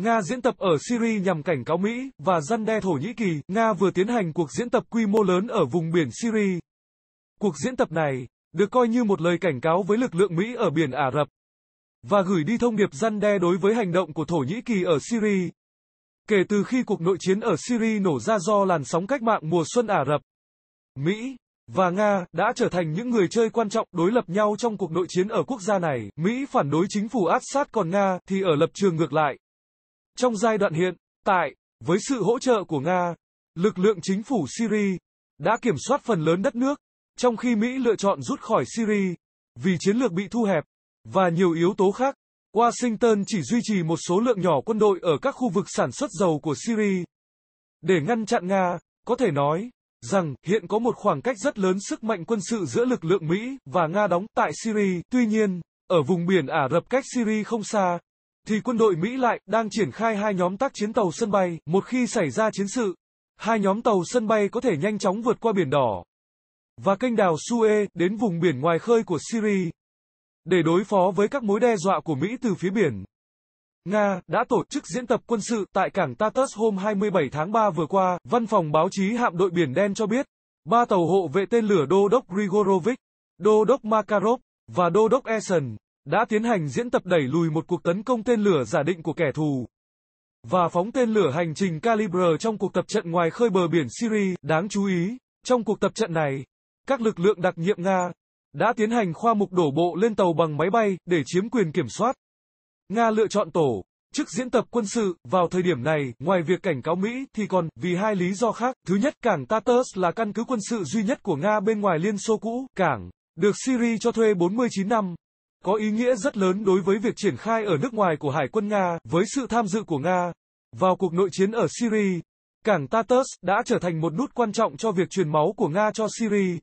Nga diễn tập ở Syria nhằm cảnh cáo Mỹ và răn đe Thổ Nhĩ Kỳ. Nga vừa tiến hành cuộc diễn tập quy mô lớn ở vùng biển Syria. Cuộc diễn tập này được coi như một lời cảnh cáo với lực lượng Mỹ ở biển Ả Rập và gửi đi thông điệp răn đe đối với hành động của Thổ Nhĩ Kỳ ở Syria. Kể từ khi cuộc nội chiến ở Syria nổ ra do làn sóng cách mạng mùa xuân Ả Rập, Mỹ và Nga đã trở thành những người chơi quan trọng đối lập nhau trong cuộc nội chiến ở quốc gia này. Mỹ phản đối chính phủ Assad còn Nga thì ở lập trường ngược lại. Trong giai đoạn hiện tại, với sự hỗ trợ của Nga, lực lượng chính phủ syri đã kiểm soát phần lớn đất nước, trong khi Mỹ lựa chọn rút khỏi syri vì chiến lược bị thu hẹp và nhiều yếu tố khác. Washington chỉ duy trì một số lượng nhỏ quân đội ở các khu vực sản xuất dầu của syri để ngăn chặn Nga, có thể nói rằng hiện có một khoảng cách rất lớn sức mạnh quân sự giữa lực lượng Mỹ và Nga đóng tại syri Tuy nhiên, ở vùng biển Ả Rập cách syri không xa, thì quân đội Mỹ lại đang triển khai hai nhóm tác chiến tàu sân bay, một khi xảy ra chiến sự, hai nhóm tàu sân bay có thể nhanh chóng vượt qua biển đỏ và kênh đào Suez đến vùng biển ngoài khơi của Syria để đối phó với các mối đe dọa của Mỹ từ phía biển. Nga đã tổ chức diễn tập quân sự tại cảng Tartus hôm 27 tháng 3 vừa qua, văn phòng báo chí hạm đội Biển Đen cho biết, ba tàu hộ vệ tên lửa Đô đốc Grigorovich, Đô đốc Makarov và Đô đốc Eson đã tiến hành diễn tập đẩy lùi một cuộc tấn công tên lửa giả định của kẻ thù và phóng tên lửa hành trình Calibre trong cuộc tập trận ngoài khơi bờ biển Syria. Đáng chú ý, trong cuộc tập trận này, các lực lượng đặc nhiệm Nga đã tiến hành khoa mục đổ bộ lên tàu bằng máy bay để chiếm quyền kiểm soát. Nga lựa chọn tổ chức diễn tập quân sự vào thời điểm này, ngoài việc cảnh cáo Mỹ thì còn vì hai lý do khác. Thứ nhất, cảng Tartus là căn cứ quân sự duy nhất của Nga bên ngoài Liên Xô cũ, cảng được Syria cho thuê 49 năm có ý nghĩa rất lớn đối với việc triển khai ở nước ngoài của Hải quân Nga, với sự tham dự của Nga vào cuộc nội chiến ở Syria. Cảng Tartus đã trở thành một nút quan trọng cho việc truyền máu của Nga cho Syria.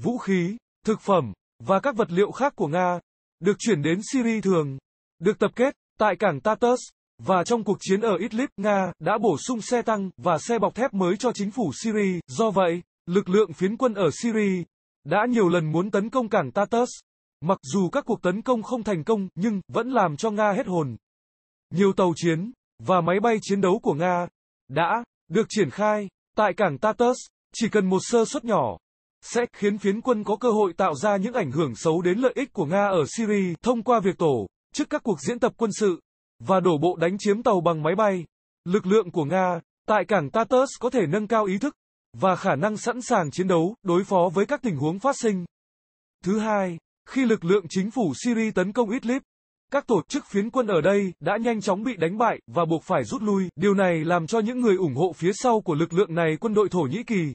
Vũ khí, thực phẩm và các vật liệu khác của Nga được chuyển đến Syria thường, được tập kết tại cảng Tartus và trong cuộc chiến ở Idlib, Nga đã bổ sung xe tăng và xe bọc thép mới cho chính phủ Syria. Do vậy, lực lượng phiến quân ở Syria đã nhiều lần muốn tấn công cảng Tartus Mặc dù các cuộc tấn công không thành công, nhưng vẫn làm cho Nga hết hồn. Nhiều tàu chiến và máy bay chiến đấu của Nga đã được triển khai tại cảng Tartus, chỉ cần một sơ suất nhỏ sẽ khiến phiến quân có cơ hội tạo ra những ảnh hưởng xấu đến lợi ích của Nga ở Syria thông qua việc tổ chức các cuộc diễn tập quân sự và đổ bộ đánh chiếm tàu bằng máy bay. Lực lượng của Nga tại cảng Tartus có thể nâng cao ý thức và khả năng sẵn sàng chiến đấu đối phó với các tình huống phát sinh. Thứ hai, khi lực lượng chính phủ Syria tấn công Idlib, các tổ chức phiến quân ở đây đã nhanh chóng bị đánh bại và buộc phải rút lui. Điều này làm cho những người ủng hộ phía sau của lực lượng này quân đội Thổ Nhĩ Kỳ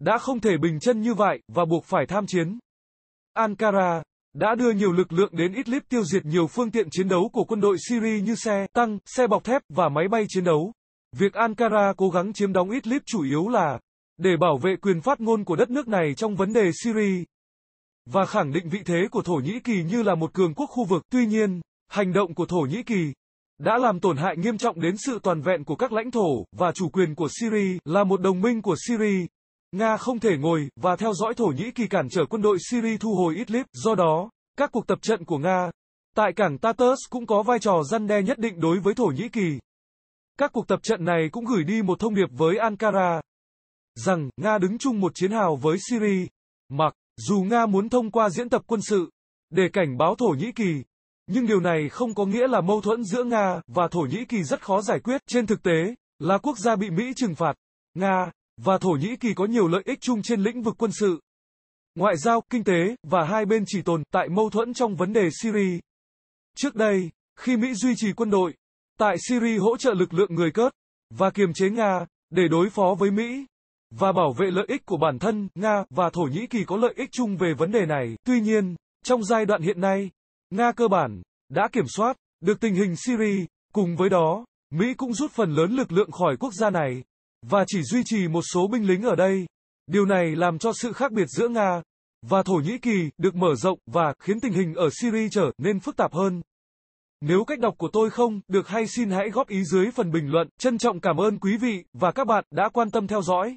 đã không thể bình chân như vậy và buộc phải tham chiến. Ankara đã đưa nhiều lực lượng đến Idlib tiêu diệt nhiều phương tiện chiến đấu của quân đội Syria như xe, tăng, xe bọc thép và máy bay chiến đấu. Việc Ankara cố gắng chiếm đóng Idlib chủ yếu là để bảo vệ quyền phát ngôn của đất nước này trong vấn đề Syria và khẳng định vị thế của Thổ Nhĩ Kỳ như là một cường quốc khu vực. Tuy nhiên, hành động của Thổ Nhĩ Kỳ đã làm tổn hại nghiêm trọng đến sự toàn vẹn của các lãnh thổ và chủ quyền của Syria là một đồng minh của Syria. Nga không thể ngồi và theo dõi Thổ Nhĩ Kỳ cản trở quân đội Syria thu hồi Idlib, do đó, các cuộc tập trận của Nga tại cảng Tartus cũng có vai trò răn đe nhất định đối với Thổ Nhĩ Kỳ. Các cuộc tập trận này cũng gửi đi một thông điệp với Ankara rằng Nga đứng chung một chiến hào với Syria. Mặc dù Nga muốn thông qua diễn tập quân sự để cảnh báo Thổ Nhĩ Kỳ, nhưng điều này không có nghĩa là mâu thuẫn giữa Nga và Thổ Nhĩ Kỳ rất khó giải quyết. Trên thực tế, là quốc gia bị Mỹ trừng phạt, Nga và Thổ Nhĩ Kỳ có nhiều lợi ích chung trên lĩnh vực quân sự, ngoại giao, kinh tế và hai bên chỉ tồn tại mâu thuẫn trong vấn đề Syria. Trước đây, khi Mỹ duy trì quân đội tại Syria hỗ trợ lực lượng người cớt và kiềm chế Nga để đối phó với Mỹ, và bảo vệ lợi ích của bản thân, Nga và Thổ Nhĩ Kỳ có lợi ích chung về vấn đề này. Tuy nhiên, trong giai đoạn hiện nay, Nga cơ bản đã kiểm soát được tình hình Syria, cùng với đó, Mỹ cũng rút phần lớn lực lượng khỏi quốc gia này và chỉ duy trì một số binh lính ở đây. Điều này làm cho sự khác biệt giữa Nga và Thổ Nhĩ Kỳ được mở rộng và khiến tình hình ở Syria trở nên phức tạp hơn. Nếu cách đọc của tôi không được hay xin hãy góp ý dưới phần bình luận. Trân trọng cảm ơn quý vị và các bạn đã quan tâm theo dõi.